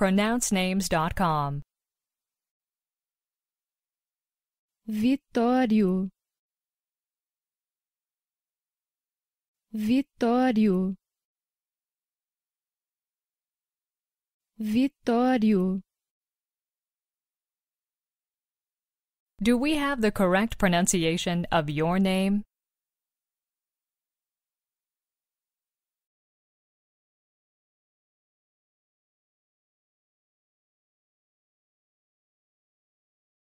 pronouncenames.com. Vittorio. Vittorio. Vittorio. Do we have the correct pronunciation of your name?